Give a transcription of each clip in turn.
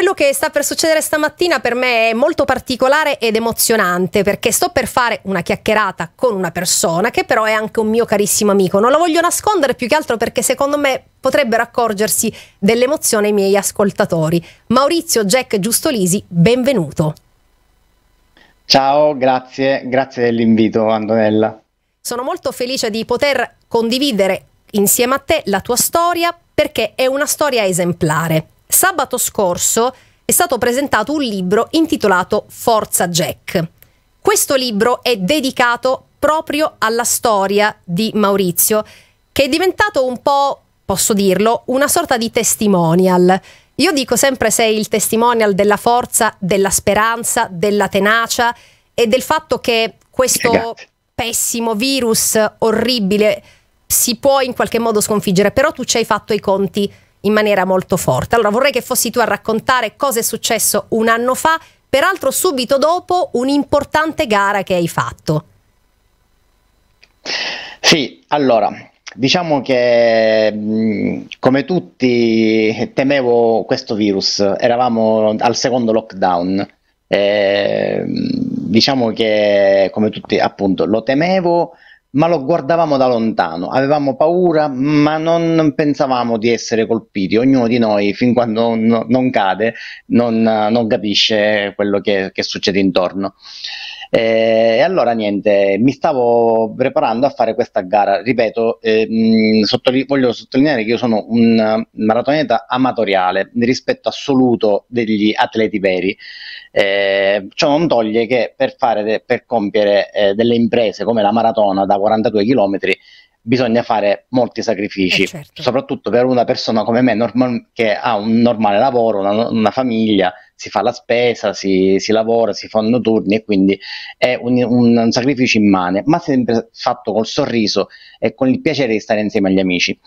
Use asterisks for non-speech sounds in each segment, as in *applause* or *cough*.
quello che sta per succedere stamattina per me è molto particolare ed emozionante perché sto per fare una chiacchierata con una persona che però è anche un mio carissimo amico. Non lo voglio nascondere più che altro perché secondo me potrebbero accorgersi dell'emozione i miei ascoltatori. Maurizio Jack Giustolisi, benvenuto. Ciao, grazie, grazie dell'invito Antonella. Sono molto felice di poter condividere insieme a te la tua storia perché è una storia esemplare sabato scorso è stato presentato un libro intitolato Forza Jack. Questo libro è dedicato proprio alla storia di Maurizio, che è diventato un po', posso dirlo, una sorta di testimonial. Io dico sempre sei il testimonial della forza, della speranza, della tenacia e del fatto che questo pessimo virus orribile si può in qualche modo sconfiggere, però tu ci hai fatto i conti in maniera molto forte. Allora vorrei che fossi tu a raccontare cosa è successo un anno fa, peraltro subito dopo un'importante gara che hai fatto. Sì, allora, diciamo che come tutti temevo questo virus, eravamo al secondo lockdown. Eh, diciamo che come tutti appunto lo temevo ma lo guardavamo da lontano, avevamo paura, ma non pensavamo di essere colpiti. Ognuno di noi, fin quando non, non cade, non, non, capisce quello che, che succede intorno. Eh, e allora niente, mi stavo preparando a fare questa gara, ripeto, eh, mh, sottoli- voglio sottolineare che io sono un maratoneta amatoriale rispetto assoluto degli atleti veri, eh, ciò non toglie che per, de- per compiere eh, delle imprese come la maratona da 42 km bisogna fare molti sacrifici, eh certo. soprattutto per una persona come me normal- che ha un normale lavoro, una, una famiglia, si fa la spesa, si, si lavora, si fanno turni e quindi è un, un, un, sacrificio immane, ma sempre fatto col sorriso e con il piacere di stare insieme agli amici.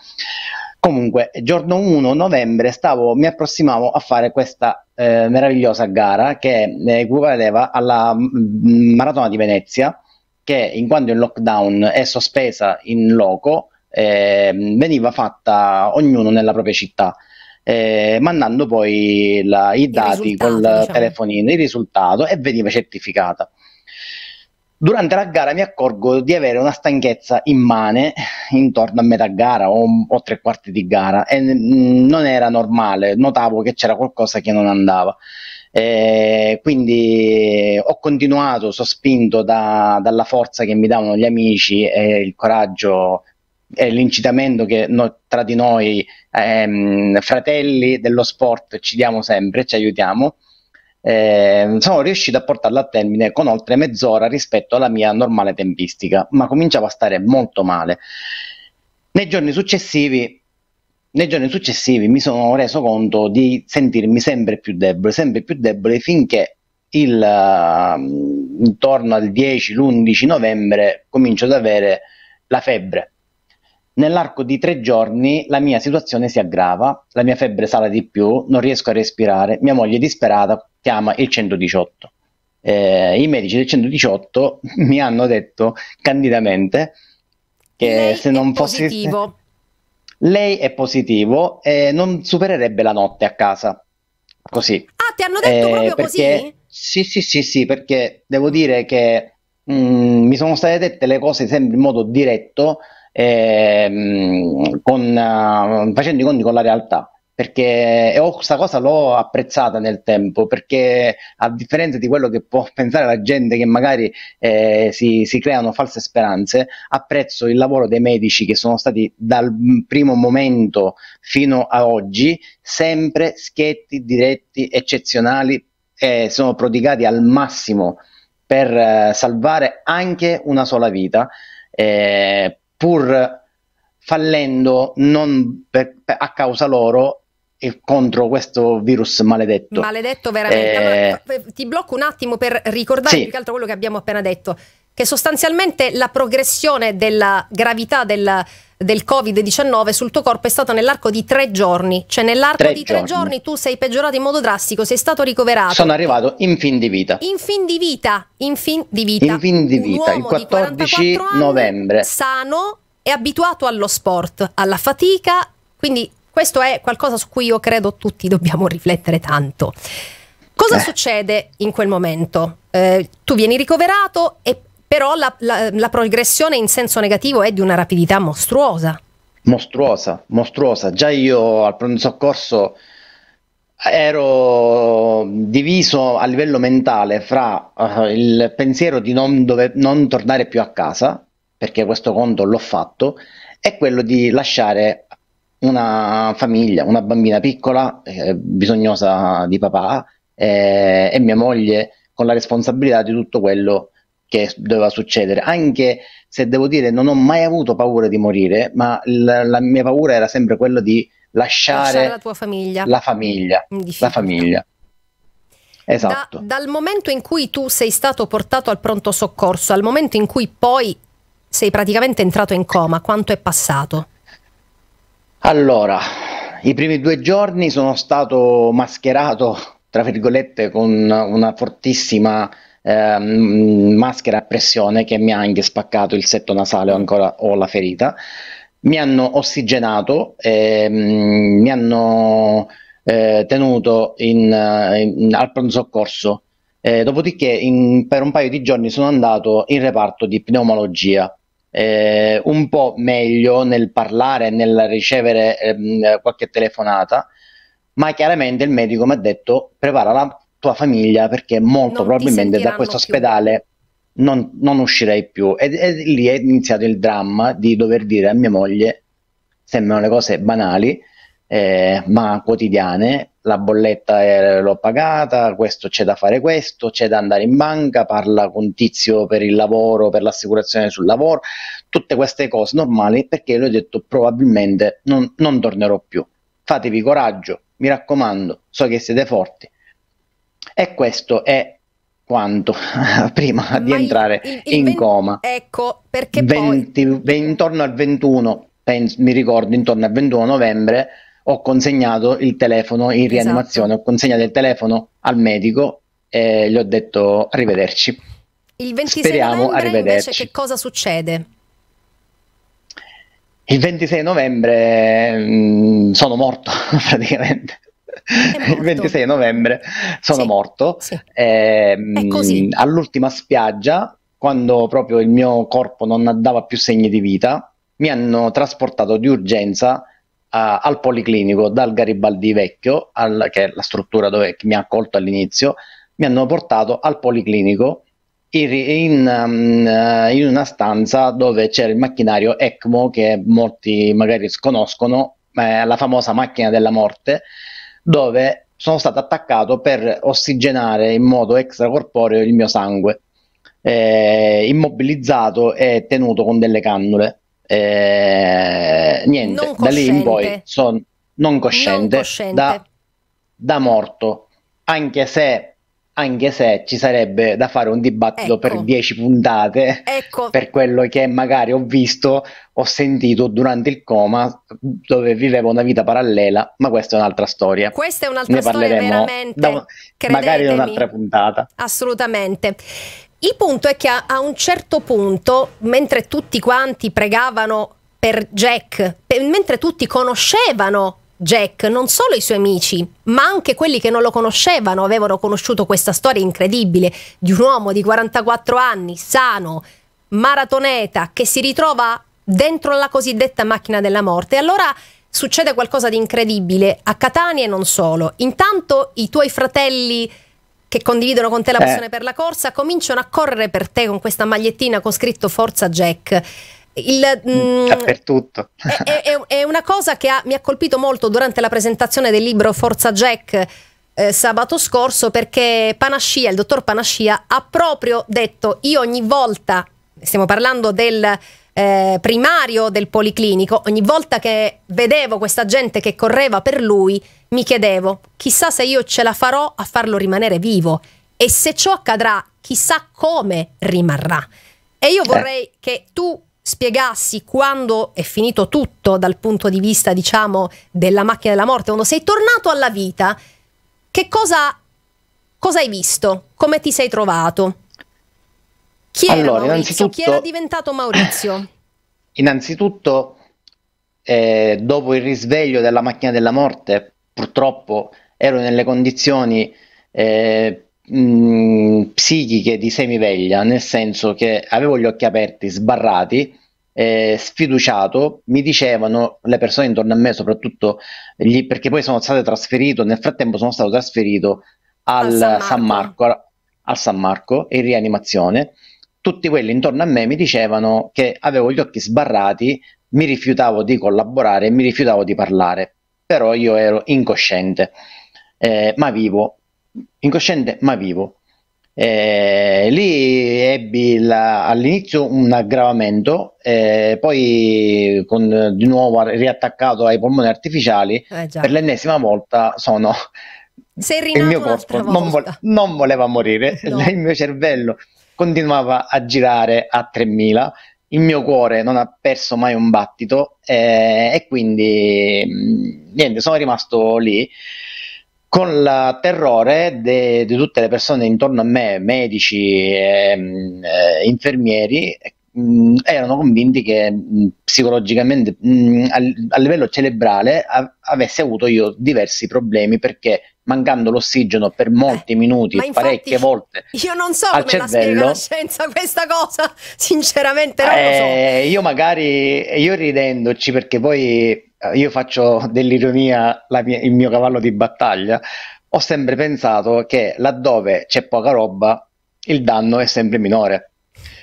Comunque, giorno 1 novembre stavo, mi approssimavo a fare questa eh, meravigliosa gara che eh, equivaleva alla mm, Maratona di Venezia, che in quanto il lockdown è sospesa in loco, eh, veniva fatta ognuno nella propria città eh, mandando poi la, i dati col diciamo. telefonino, il risultato e veniva certificata. Durante la gara mi accorgo di avere una stanchezza immane intorno a metà gara o, o tre quarti di gara e mh, non era normale, notavo che c'era qualcosa che non andava. Eh, quindi eh, ho continuato sospinto da, dalla forza che mi davano gli amici e il coraggio è l'incitamento che no, tra di noi, ehm, fratelli dello sport, ci diamo sempre, ci aiutiamo. Eh, sono riuscito a portarla a termine con oltre mezz'ora rispetto alla mia normale tempistica, ma cominciava a stare molto male. Nei giorni successivi, nei giorni successivi mi sono reso conto di sentirmi sempre più debole, sempre più debole finché il, uh, intorno al 10-11 novembre comincio ad avere la febbre Nell'arco di tre giorni la mia situazione si aggrava, la mia febbre sale di più, non riesco a respirare, mia moglie disperata chiama il 118. Eh, I medici del 118 *laughs* mi hanno detto candidamente che lei se non fosse... Positivo. *laughs* Lei è positivo e non supererebbe la notte a casa. Così. Ah, ti hanno detto eh, proprio perché... così? Sì, sì, sì, sì, perché devo dire che mh, mm, mi sono state dette le cose sempre in modo diretto ehm, con, ehm, facendo i conti con la realtà perché ho questa cosa l'ho apprezzata nel tempo perché a differenza di quello che può *laughs* pensare la gente che magari eh, si, si, creano false speranze apprezzo il lavoro dei medici che sono stati dal primo momento fino a oggi sempre schietti, diretti, eccezionali e eh, sono prodigati al massimo per eh, salvare anche una sola vita eh, pur fallendo non per, per, a causa loro e contro questo virus maledetto. Maledetto veramente. Eh... Ma, eh, ti blocco un attimo per ricordare sì. più che altro quello che abbiamo appena detto, che sostanzialmente la progressione della gravità del del Covid-19 sul tuo corpo è stato nell'arco di tre giorni. Cioè nell'arco tre di tre giorni. tu sei peggiorato in modo drastico, sei stato ricoverato. Sono arrivato in fin di vita. In fin di vita, in fin di vita. In fin di vita, il 14 novembre. Sano e abituato allo sport, alla fatica, quindi questo è qualcosa su cui io credo tutti dobbiamo riflettere tanto. Cosa eh. succede in quel momento? Eh, tu vieni ricoverato e però la, la, la progressione in senso negativo è di una rapidità mostruosa. Mostruosa, mostruosa. Già io al pronto soccorso ero diviso a livello mentale fra uh, il pensiero di non, dove, non, tornare più a casa, perché questo conto l'ho fatto, e quello di lasciare una famiglia, una bambina piccola, eh, bisognosa di papà, eh, e mia moglie con la responsabilità di tutto quello che che doveva succedere, anche se devo dire non ho mai avuto paura di morire, ma la, la mia paura era sempre quella di lasciare, lasciare la tua famiglia. La famiglia. La famiglia. Esatto. Da, dal momento in cui tu sei stato portato al pronto soccorso al momento in cui poi sei praticamente entrato in coma, quanto è passato? Allora, i primi due giorni sono stato mascherato, tra virgolette, con una fortissima ehm, maschera a pressione che mi ha anche spaccato il setto nasale, ho mm. ancora ho la ferita. Mi hanno ossigenato, ehm, mi hanno eh, tenuto in, in, al pronto soccorso. Eh, dopodiché, in, per un paio di giorni sono andato in reparto di pneumologia. Eh, un po' meglio nel parlare, nel ricevere ehm, qualche telefonata, ma chiaramente il medico mi ha detto prepara la tua famiglia perché molto non probabilmente da questo ospedale non, non, uscirei più. E, e, lì è iniziato il dramma di dover dire a mia moglie, sembrano le cose banali, eh, ma quotidiane, la bolletta è, eh, l'ho pagata, questo c'è da fare questo, c'è da andare in banca, parla con tizio per il lavoro, per l'assicurazione sul lavoro, tutte queste cose normali perché le ho detto probabilmente non, non tornerò più. Fatevi coraggio, mi raccomando, so che siete forti, e questo è quanto *laughs* prima Ma di entrare il, il, in il coma. Ecco, perché 20, poi... Intorno al 21, penso, mi ricordo, intorno al 21 novembre ho consegnato il telefono in esatto. rianimazione, esatto. ho consegnato il telefono al medico e gli ho detto arrivederci. Il 26 Speriamo novembre arrivederci. invece che cosa succede? Il 26 novembre mh, mm, sono morto *laughs* praticamente il 26 novembre sono sì, morto sì. Ehm, all'ultima spiaggia quando proprio il mio corpo non dava più segni di vita mi hanno trasportato di urgenza a, al policlinico dal Garibaldi Vecchio al, che è la struttura dove mi ha accolto all'inizio mi hanno portato al policlinico in, in, um, eh, in una stanza dove c'era il macchinario ECMO che molti magari sconoscono eh, la famosa macchina della morte dove sono stato attaccato per ossigenare in modo extracorporeo il mio sangue, eh, immobilizzato e tenuto con delle cannule. Eh, niente, da lì in poi sono non cosciente, non cosciente. Da, da morto, anche se anche se ci sarebbe da fare un dibattito ecco. per dieci puntate ecco. per quello che magari ho visto, o sentito durante il coma dove vivevo una vita parallela, ma questa è un'altra storia. Questa è un'altra ne storia veramente, da, magari in un'altra puntata. Assolutamente. Il punto è che a, a un certo punto, mentre tutti quanti pregavano per Jack, per, mentre tutti conoscevano Jack non solo i suoi amici, ma anche quelli che non lo conoscevano avevano conosciuto questa storia incredibile di un uomo di 44 anni, sano, maratoneta, che si ritrova dentro la cosiddetta macchina della morte. allora succede qualcosa di incredibile a Catania e non solo. Intanto i tuoi fratelli che condividono con te la eh. passione eh. per la corsa cominciano a correre per te con questa magliettina con scritto Forza Jack. Il, mm, Dappertutto. È, è, è, una cosa che ha, mi ha colpito molto durante la presentazione del libro Forza Jack eh, sabato scorso perché Panascia, il dottor Panascia, ha proprio detto io ogni volta, stiamo parlando del eh, primario del policlinico, ogni volta che vedevo questa gente che correva per lui mi chiedevo chissà se io ce la farò a farlo rimanere vivo e se ciò accadrà chissà come rimarrà. E io eh. vorrei eh. che tu spiegassi quando è finito tutto dal punto di vista, diciamo, della macchina della morte, quando sei tornato alla vita, che cosa, cosa hai visto? Come ti sei trovato? Chi era allora, Maurizio? Chi era diventato Maurizio? *coughs* Innanzitutto, eh, dopo il risveglio della macchina della morte, purtroppo ero nelle condizioni eh, mh, mm, psichiche di semiveglia, nel senso che avevo gli occhi aperti, sbarrati, eh, sfiduciato, mi dicevano le persone intorno a me, soprattutto gli, perché poi sono stato trasferito, nel frattempo sono stato trasferito al, al San Marco, San Marco al, al San Marco in rianimazione, tutti quelli intorno a me mi dicevano che avevo gli occhi sbarrati, mi rifiutavo di collaborare, mi rifiutavo di parlare, però io ero incosciente, eh, ma vivo, incosciente ma vivo. Eh, lì ebbi la, all'inizio un aggravamento, eh, poi con, di nuovo riattaccato ai polmoni artificiali, eh per l'ennesima volta sono... *laughs* il mio corpo non, vo- non, voleva morire, no. *laughs* il mio cervello continuava a girare a 3000, il mio cuore non ha perso mai un battito eh, e quindi mm, niente, sono rimasto lì con il terrore di tutte le persone intorno a me, medici, e, eh, infermieri, mh, mm, erano convinti che mh, mm, psicologicamente, mh, mm, a, a, livello cerebrale, a, avessi avuto io diversi problemi perché mancando l'ossigeno per molti eh, minuti, Ma parecchie volte. Io non so come cervello, la spiega la scienza questa cosa, sinceramente non eh, lo so. Eh, io magari, io ridendoci perché poi eh, io faccio dell'ironia mia, il mio cavallo di battaglia, ho sempre pensato che laddove c'è poca roba il danno è sempre minore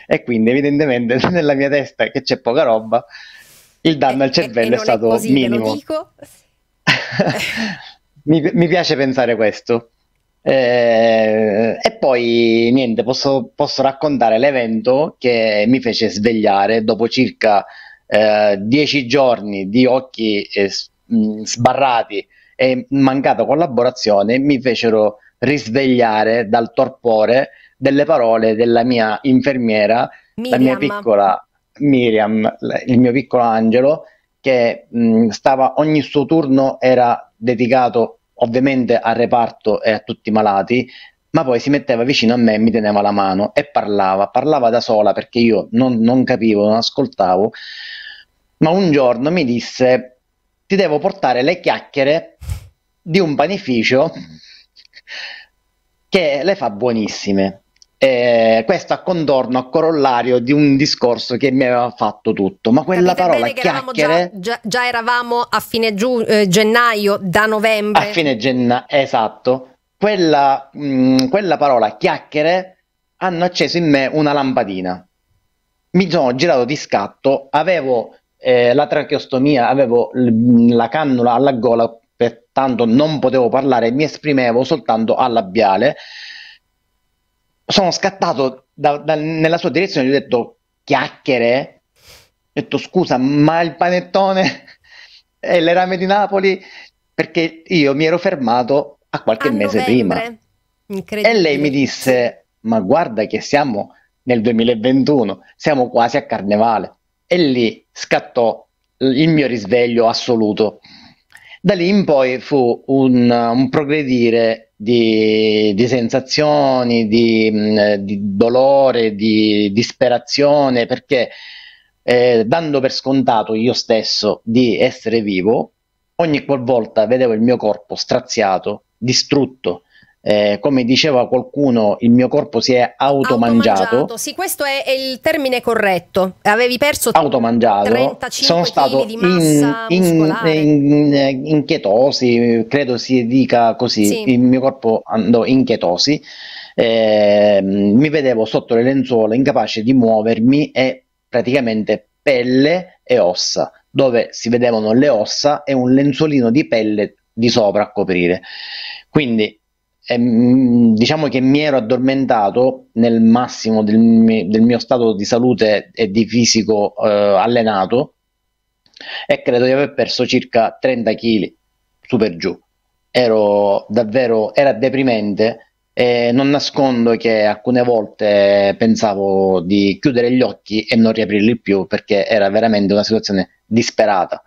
e quindi evidentemente *laughs* nella mia testa che c'è poca roba il danno e, al cervello è, è stato è così, minimo. *laughs* mi, mi, piace pensare questo. Eh, e poi niente, posso, posso raccontare l'evento che mi fece svegliare dopo circa eh, dieci giorni di occhi eh, mm, sbarrati e mancata collaborazione mi fecero risvegliare dal torpore delle parole della mia infermiera, Miriam. la mia piccola Miriam, il mio piccolo angelo, che mh, mm, stava ogni suo turno era dedicato ovviamente al reparto e a tutti i malati, ma poi si metteva vicino a me, mi teneva la mano e parlava, parlava da sola perché io non, non capivo, non ascoltavo, ma un giorno mi disse ti devo portare le chiacchiere di un panificio *laughs* che le fa buonissime. Eh, questo a contorno, a corollario di un discorso che mi aveva fatto tutto, ma quella Capite parola chiacchiere... Già, già, già, eravamo a fine giu- eh, gennaio, da novembre. A fine gennaio, esatto. Quella, mh, mm, quella parola chiacchiere hanno acceso in me una lampadina. Mi sono girato di scatto, avevo eh, la tracheostomia, avevo l- la cannula alla gola, pertanto non potevo parlare, mi esprimevo soltanto al labiale. Sono scattato da, da, nella sua direzione, gli ho detto chiacchiere, ho detto scusa, ma il panettone e *laughs* le rame di Napoli, perché io mi ero fermato a qualche a mese prima. E lei mi disse, ma guarda che siamo nel 2021, siamo quasi a carnevale e lì scattò il mio risveglio assoluto. Da lì in poi fu un, un progredire di, di sensazioni, di, mm, di, dolore, di disperazione, perché eh, dando per scontato io stesso di essere vivo, ogni qualvolta vedevo il mio corpo straziato, distrutto, eh, come diceva qualcuno, il mio corpo si è automangiato. automangiato. Sì, questo è, è, il termine corretto. Avevi perso automangiato. 35 Sono stato di massa in, muscolare. in, in, eh, in chetosi, credo si dica così. Sì. Il mio corpo andò in chetosi. Eh, mi vedevo sotto le lenzuola, incapace di muovermi e praticamente pelle e ossa, dove si vedevano le ossa e un lenzuolino di pelle di sopra a coprire. Quindi e, mm, diciamo che mi ero addormentato nel massimo del, mio, del mio stato di salute e di fisico eh, allenato e credo di aver perso circa 30 kg super giù. Ero davvero, era deprimente e non nascondo che alcune volte pensavo di chiudere gli occhi e non riaprirli più perché era veramente una situazione disperata.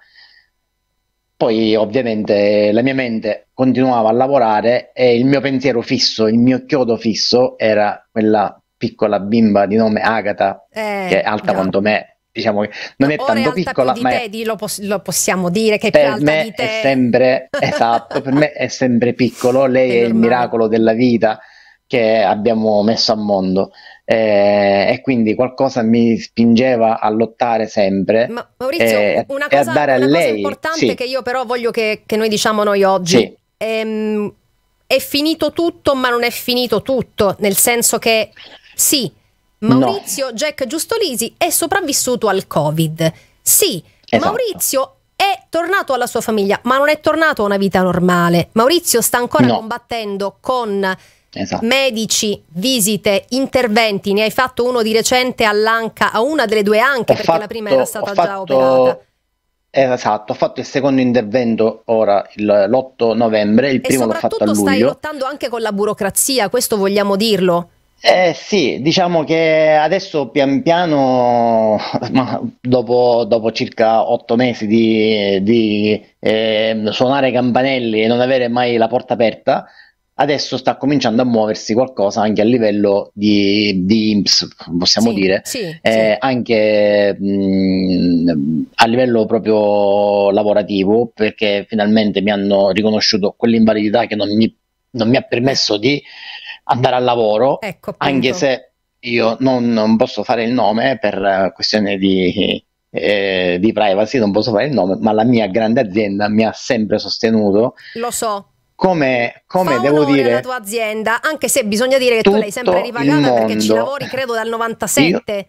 Poi ovviamente la mia mente continuava a lavorare e il mio pensiero fisso, il mio chiodo fisso era quella piccola bimba di nome Agata, eh, che è alta no. quanto me, diciamo che non no, è tanto è piccola, ma è, te, lo, pos lo, possiamo dire che per me è sempre *laughs* esatto, per me è sempre piccolo, lei è, è il miracolo della vita che abbiamo messo a mondo eh, e quindi qualcosa mi spingeva a lottare sempre. Ma Maurizio, eh, una, cosa, una cosa importante sì. che io però voglio che, che noi diciamo noi oggi. Sì. Ehm, è finito tutto, ma non è finito tutto, nel senso che sì, Maurizio no. Jack Giustolisi è sopravvissuto al Covid. Sì, esatto. Maurizio è tornato alla sua famiglia, ma non è tornato a una vita normale. Maurizio sta ancora no. combattendo con Esatto. Medici, visite, interventi, ne hai fatto uno di recente all'anca, a una delle due anche, ho perché fatto, la prima era stata già operata. Eh, esatto, ho fatto il secondo intervento ora l'8 novembre, il e primo l'ho fatto a luglio. stai lottando anche con la burocrazia, questo vogliamo dirlo. Eh sì, diciamo che adesso pian piano, *laughs* dopo, dopo circa otto mesi di, di eh, suonare campanelli e non avere mai la porta aperta, adesso sta cominciando a muoversi qualcosa anche a livello di, di IMSS, possiamo sì, dire, sì, eh, sì. anche mh, mm, a livello proprio lavorativo, perché finalmente mi hanno riconosciuto quell'invalidità che non mi, non mi ha permesso di andare al lavoro, ecco, anche se io non, non, posso fare il nome per questione di, eh, di privacy, non posso fare il nome, ma la mia grande azienda mi ha sempre sostenuto. Lo so come, come devo dire la tua azienda anche se bisogna dire che tu l'hai sempre ripagata perché ci lavori credo dal 97 Io,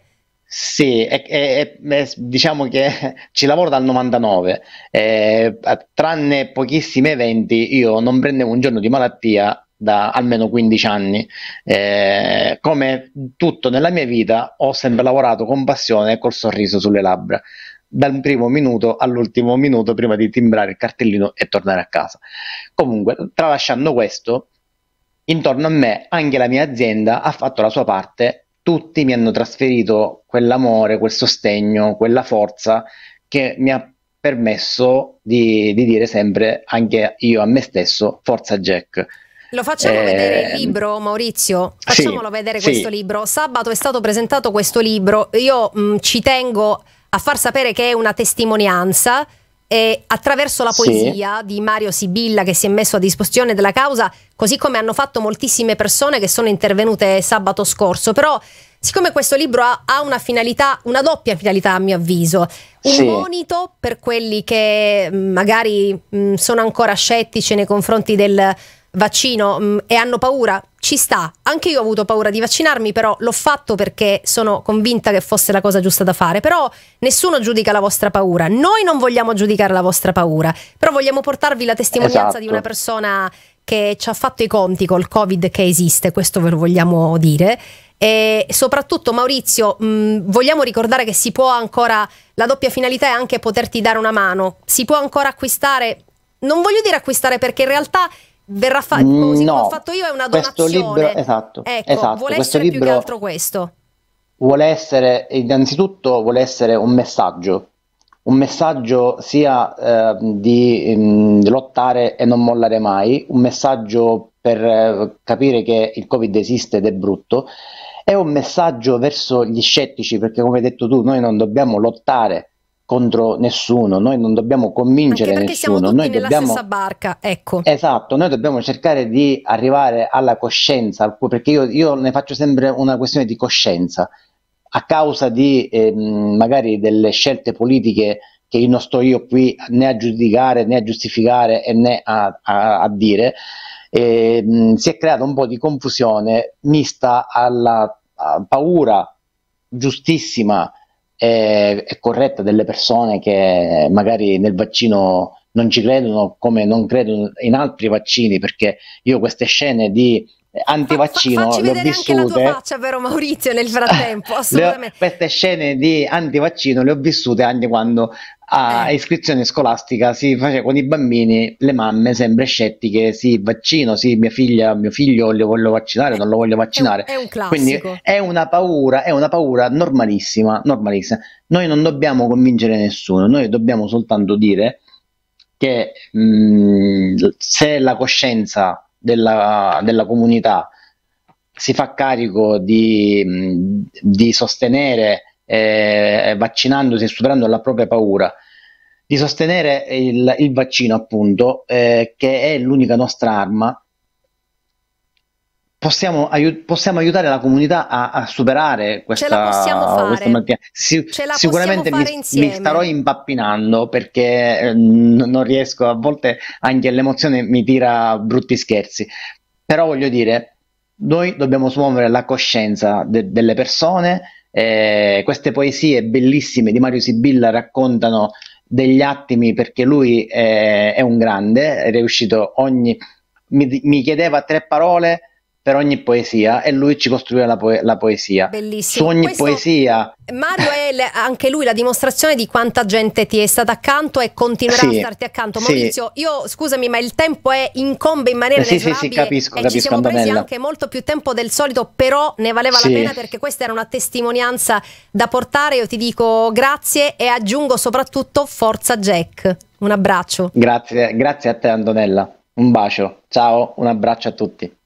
sì, è, è, è, diciamo che ci lavoro dal 99, eh, tranne pochissimi eventi io non prendevo un giorno di malattia da almeno 15 anni. Eh, come tutto nella mia vita ho sempre lavorato con passione e col sorriso sulle labbra dal primo minuto all'ultimo minuto prima di timbrare il cartellino e tornare a casa. Comunque, tralasciando questo, intorno a me anche la mia azienda ha fatto la sua parte, tutti mi hanno trasferito quell'amore, quel sostegno, quella forza che mi ha permesso di, di dire sempre anche io a me stesso forza Jack. Lo facciamo eh, vedere il eh, libro, Maurizio? Facciamolo sì, vedere questo sì. libro. Sabato è stato presentato questo libro. Io mh, ci tengo a a far sapere che è una testimonianza e attraverso la poesia sì. di Mario Sibilla che si è messo a disposizione della causa, così come hanno fatto moltissime persone che sono intervenute sabato scorso, però siccome questo libro ha, ha una finalità, una doppia finalità a mio avviso, un sì. monito per quelli che mm, magari mh, mm, sono ancora scettici nei confronti del vaccino mh, mm, e hanno paura, ci sta. Anche io ho avuto paura di vaccinarmi, però l'ho fatto perché sono convinta che fosse la cosa giusta da fare. Però nessuno giudica la vostra paura. Noi non vogliamo giudicare la vostra paura, però vogliamo portarvi la testimonianza esatto. di una persona che ci ha fatto i conti col Covid che esiste, questo ve lo vogliamo dire. E soprattutto Maurizio, mh, mm, vogliamo ricordare che si può ancora, la doppia finalità è anche poterti dare una mano, si può ancora acquistare, non voglio dire acquistare perché in realtà verrà fa- boh, così no, come ho fatto io è una donazione. Questo libro, esatto, ecco, esatto, vuole essere più che altro questo vuole essere, innanzitutto vuole essere un messaggio, un messaggio sia eh, di mh, mm, lottare e non mollare mai, un messaggio per eh, capire che il Covid esiste ed è brutto, è un messaggio verso gli scettici, perché come hai detto tu, noi non dobbiamo lottare contro nessuno, noi non dobbiamo convincere Anche perché nessuno, siamo tutti noi nella stessa barca, ecco. Esatto, noi dobbiamo cercare di arrivare alla coscienza, perché io, io ne faccio sempre una questione di coscienza, a causa di eh, magari delle scelte politiche che io non sto io qui né a giudicare né a giustificare e né a, a, a dire, eh, mh, si è creata un po' di confusione mista alla paura giustissima è, è corretta delle persone che magari nel vaccino non ci credono come non credono in altri vaccini perché io queste scene di antivaccino fa, fa, le ho vissute anche la tua faccia vero Maurizio nel frattempo *laughs* ho, queste scene di antivaccino le ho vissute anche quando a eh. iscrizione scolastica si faceva con i bambini, le mamme sempre scettiche, sì, vaccino, sì, mia figlia, mio figlio lo voglio vaccinare, non lo voglio vaccinare. È un, è un classico. Quindi è una paura, è una paura normalissima, normalissima. Noi non dobbiamo convincere nessuno, noi dobbiamo soltanto dire che mh, mm, se la coscienza della, della comunità si fa carico di, mm, di sostenere eh, vaccinandosi e superando la propria paura, di sostenere il, il vaccino appunto, eh, che è l'unica nostra arma, possiamo, aiut- possiamo aiutare la comunità a, a superare questa, Ce malattia. Si- sicuramente mi, mi starò impappinando perché eh, n- non riesco, a volte anche l'emozione mi tira brutti scherzi, però voglio dire, noi dobbiamo smuovere la coscienza de- delle persone eh, queste poesie bellissime di Mario Sibilla raccontano degli attimi perché lui eh, è un grande, è riuscito ogni... Mi, mi chiedeva tre parole per ogni poesia e lui ci costruiva la, poe la poesia. Bellissimo. Su ogni Questo, poesia. Mario è anche lui la dimostrazione di quanta gente ti è stata accanto e continuerà sì, a starti accanto. Sì. Maurizio, io scusami, ma il tempo è incombe in maniera eh, sì, sì, sì, capisco, e capisco, ci siamo presi Antonella. anche molto più tempo del solito, però ne valeva sì. la pena perché questa era una testimonianza da portare. Io ti dico grazie e aggiungo soprattutto forza Jack. Un abbraccio. Grazie, grazie a te Antonella. Un bacio. Ciao, un abbraccio a tutti.